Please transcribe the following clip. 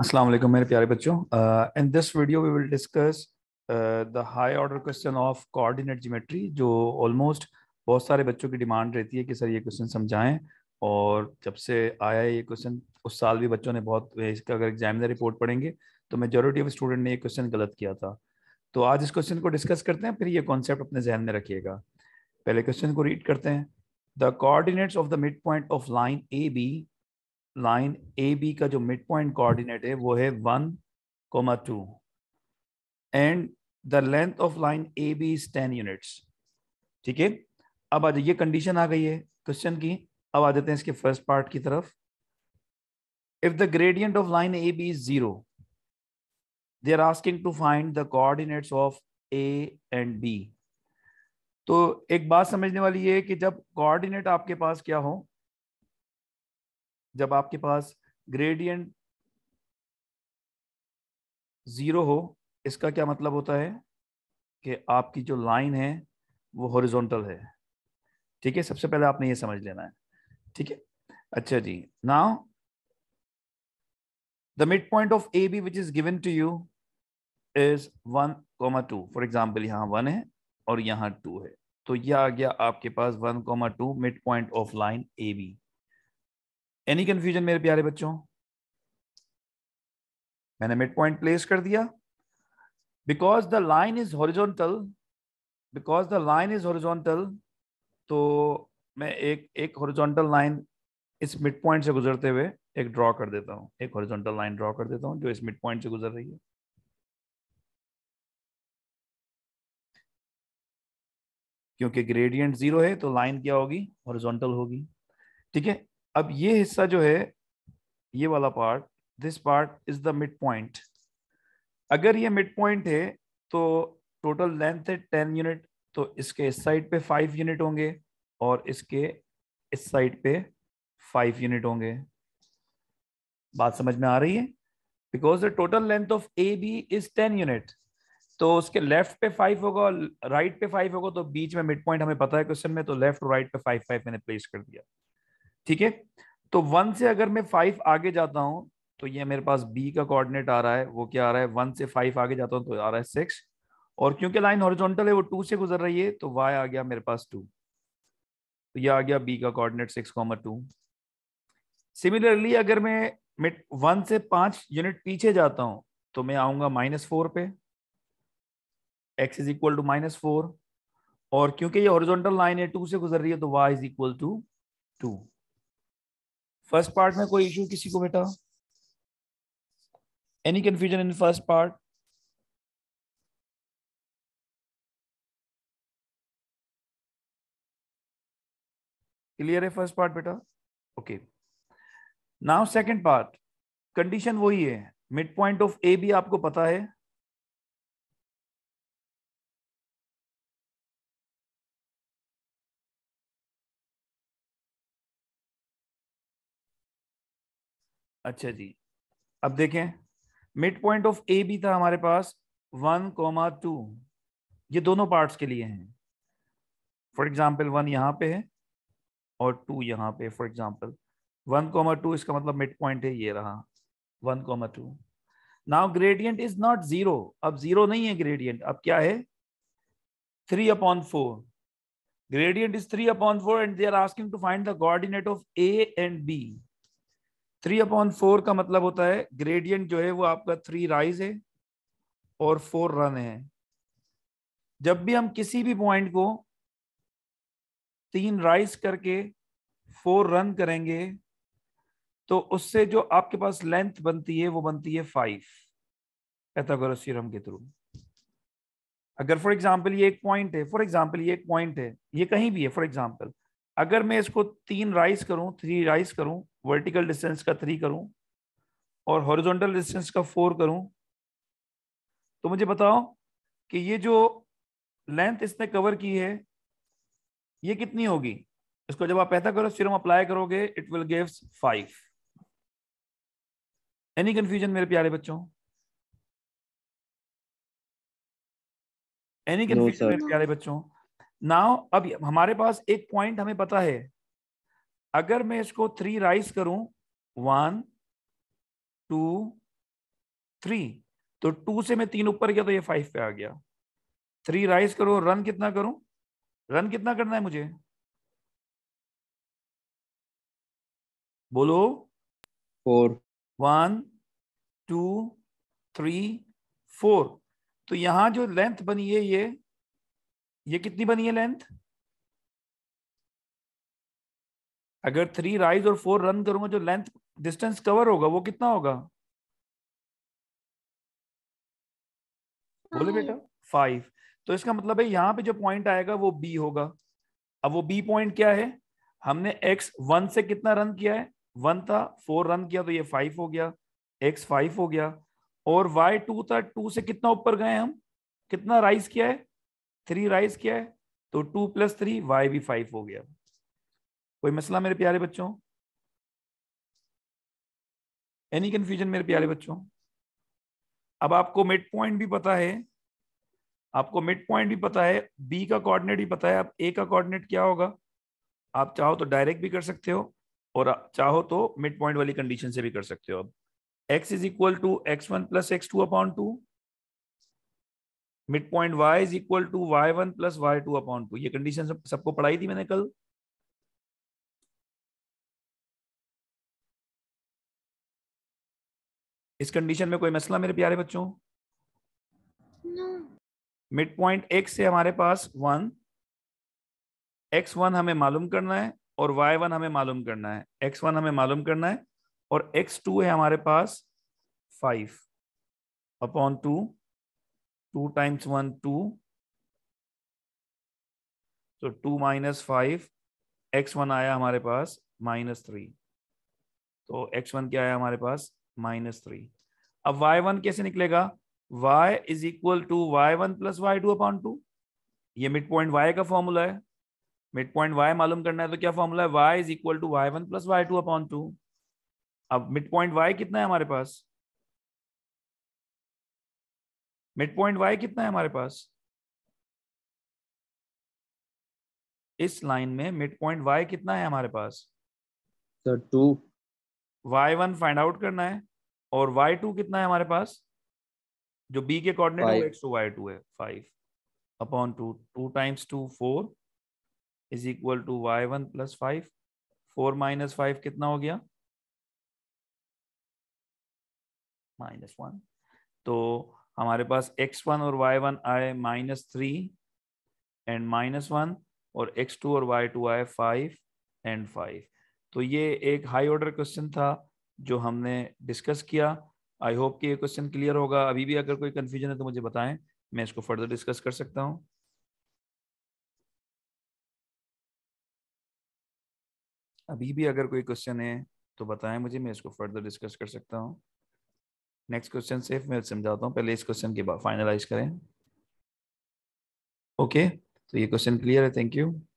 अस्सलाम वालेकुम मेरे प्यारे बच्चों in this video we will discuss the high order question of coordinate geometry जो ऑलमोस्ट बहुत सारे बच्चों की डिमांड रहती है कि सर ये क्वेश्चन समझाएं और जब से आया ये क्वेश्चन उस साल भी बच्चों ने बहुत इसका अगर एग्जामिनर रिपोर्ट पढ़ेंगे तो मेजोरिटी ऑफ स्टूडेंट ने ये क्वेश्चन गलत किया था तो आज इस क्वेश्चन को डिस्कस करते हैं फिर ये कॉन्सेप्ट अपने जहन में रखिएगा पहले क्वेश्चन को रीड करते हैं the coordinates of the mid point of line A B line A B का जो मिड पॉइंट कोऑर्डिनेट है वो है one comma two and the length of line A B is ten units ठीक है अब आ जाइए कंडीशन आ गई है क्वेश्चन की अब आ जाते हैं इसके फर्स्ट पार्ट की तरफ if the gradient of line A B is zero they are asking to find the coordinates of A and B तो एक बात समझने वाली है कि जब कोऑर्डिनेट आपके पास क्या हो जब आपके पास ग्रेडियंट ज़ीरो हो इसका क्या मतलब होता है कि आपकी जो लाइन है वो हॉरिजॉन्टल है ठीक है सबसे पहले आपने ये समझ लेना है ठीक है अच्छा जी now of A B which is given to you is one comma two for example यहां वन है और यहां टू है तो यह आ गया आपके पास one two mid point of line A B any confusion मेरे प्यारे बच्चों मैंने मिड पॉइंट प्लेस कर दिया because the line is horizontal because the line is horizontal तो मैं एक एक हॉरिजॉन्टल लाइन इस मिड पॉइंट से गुजरते हुए एक ड्रॉ कर देता हूँ एक हॉरिजॉन्टल लाइन ड्रॉ कर देता हूँ जो इस मिड पॉइंट से गुजर रही है क्योंकि ग्रेडियंट जीरो है तो लाइन क्या होगी हॉरिजॉन्टल होगी ठीक है अब ये हिस्सा जो है ये वाला part this part is the mid point अगर ये मिड पॉइंट है तो टोटल लेंथ है टेन यूनिट तो इसके इस साइड पे फाइव यूनिट होंगे और इसके इस साइड पे फाइव यूनिट होंगे बात समझ में आ रही है because the total length of A B is ten unit तो उसके लेफ्ट पे फाइव होगा और राइट पे फाइव होगा तो बीच में मिड पॉइंट हमें पता है क्वेश्चन में तो लेफ्ट राइट पे फाइव फाइव मैंने प्लेस कर दिया ठीक है तो वन से अगर मैं फाइव आगे जाता हूँ तो ये मेरे पास बी का कोऑर्डिनेट आ रहा है वो क्या आ रहा है वन से फाइव आगे जाता हूं तो आ रहा है सिक्स और क्योंकि लाइन हॉरिजॉन्टल है वो टू से गुजर रही है तो वाई आ गया मेरे पास टू तो ये आ गया बी का coordinate six comma two similarly अगर मैं मिट वन से पांच यूनिट पीछे जाता हूं तो मैं आऊंगा माइनस फोर पे x is equal to minus four और क्योंकि ये हॉरिजॉन्टल लाइन है टू से गुजर रही है तो y is equal to two first part में कोई इशू किसी को बेटा any confusion in first part clear है फर्स्ट पार्ट बेटा okay now second part condition वही है मिड पॉइंट ऑफ ए भी आपको पता है अच्छा जी अब देखें मिड पॉइंट ऑफ ए भी था हमारे पास वन कोमा टू ये दोनों पार्ट्स के लिए हैं फॉर एग्जाम्पल वन यहाँ पे है और टू यहाँ पे for example one comma two इसका मतलब मिड पॉइंट है ये रहा one comma two now gradient is not zero अब जीरो नहीं है ग्रेडियंट अब क्या है three upon four gradient is three upon four and they are asking to find the coordinate of A and B three upon four का मतलब होता है ग्रेडियंट जो है वो आपका थ्री राइज है और फोर रन है जब भी हम किसी भी पॉइंट को तीन राइज करके फोर रन करेंगे तो उससे जो आपके पास लेंथ बनती है वो बनती है फाइव पैथागोरस के थ्रू अगर फॉर एग्जांपल ये एक पॉइंट है फॉर एग्जांपल ये एक पॉइंट है ये कहीं भी है फॉर एग्जांपल अगर मैं इसको तीन राइज करूं थ्री राइज करूं वर्टिकल डिस्टेंस का थ्री करूं और हॉरिजॉन्टल डिस्टेंस का फोर करूं तो मुझे बताओ कि ये जो लेंथ इसने कवर की है ये कितनी होगी इसको जब आप पैदा करो सीरम अप्लाई करोगे it will gives five any confusion मेरे प्यारे बच्चों एनी कंफ्यूजन मेरे प्यारे बच्चों नाउ अब हमारे पास एक पॉइंट हमें पता है अगर मैं इसको थ्री राइज करूं वन टू थ्री तो टू से मैं तीन ऊपर गया तो ये फाइव पे आ गया थ्री राइज करो रन कितना करूं रन कितना करना है मुझे बोलो four one two three four तो यहां जो लेंथ बनी है ये ये कितनी बनी है लेंथ अगर थ्री राइज और फोर रन करूंगा जो लेंथ डिस्टेंस कवर होगा वो कितना होगा बोले बेटा फाइव तो इसका मतलब है यहां पे जो पॉइंट आएगा वो बी होगा अब वो बी पॉइंट क्या है हमने एक्स वन से कितना रन किया है वन था फोर रन किया तो ये फाइव हो गया एक्स फाइव हो गया और वाई टू था टू से कितना ऊपर गए हम कितना राइज किया है थ्री राइज किया है तो टू प्लस थ्री वाई भी फाइव हो गया कोई मसला मेरे प्यारे बच्चों एनी कंफ्यूजन मेरे प्यारे बच्चों अब आपको मिड पॉइंट भी पता है आपको मिड पॉइंट भी पता है बी का कोऑर्डिनेट भी पता है अब ए का कोऑर्डिनेट क्या होगा आप चाहो तो डायरेक्ट भी कर सकते हो और चाहो तो मिड पॉइंट वाली कंडीशन से भी कर सकते हो अब x is equal to x one plus x two upon two mid point y is equal to y one plus y two upon two ये कंडीशन सब, सबको पढ़ाई थी मैंने कल इस कंडीशन में कोई मसला मेरे प्यारे बच्चों मिड पॉइंट एक्स से हमारे पास वन एक्स वन हमें मालूम करना है और वाई वन हमें मालूम करना है एक्स वन हमें मालूम करना है और एक्स टू है हमारे पास five upon two times one two तो two minus five x one आया हमारे पास माइनस थ्री तो वन क्या आया हमारे पास माइनस थ्री अब वाई वन कैसे निकलेगा y is equal to y one plus y two upon two ये मिड पॉइंट y का फॉर्मूला है मिड पॉइंट y मालूम करना है तो क्या फॉर्मूला है y is equal to y one plus y two upon two अब मिड पॉइंट y कितना है हमारे पास मिड पॉइंट वाई कितना है हमारे पास इस लाइन में मिड पॉइंट वाई कितना है हमारे पास sir two y one find out करना है और वाई टू कितना है हमारे पास जो बी के कोऑर्डिनेट है एक्स टू वाई टू है five upon two two times two four is equal to y one plus five four minus five कितना हो गया माइनस वन तो हमारे पास एक्स वन और वाई वन आए minus three and minus one और एक्स टू और वाई टू आए फाइव एंड फाइव तो ये एक हाई ऑर्डर क्वेश्चन था जो हमने डिस्कस किया आई होप कि ये क्वेश्चन क्लियर होगा अभी भी अगर कोई कन्फ्यूजन है तो मुझे बताएं मैं इसको फर्दर डिस्कस कर सकता हूँ अभी भी अगर कोई क्वेश्चन है तो बताएं मुझे मैं इसको फर्दर डिस्कस कर सकता हूँ नेक्स्ट क्वेश्चन सिर्फ मैं समझाता हूँ पहले इस क्वेश्चन के बाद फाइनलाइज करें ओके okay, तो ये क्वेश्चन क्लियर है थैंक यू